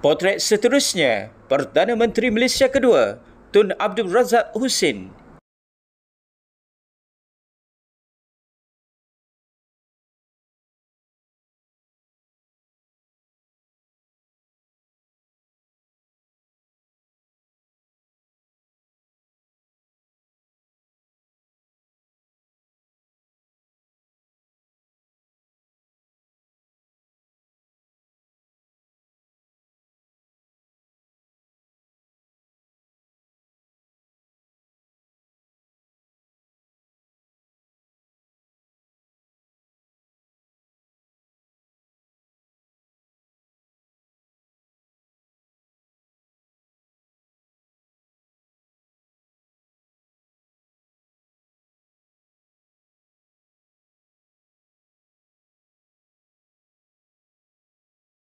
Potret seterusnya, Perdana Menteri Malaysia kedua, Tun Abdul Razak Hussein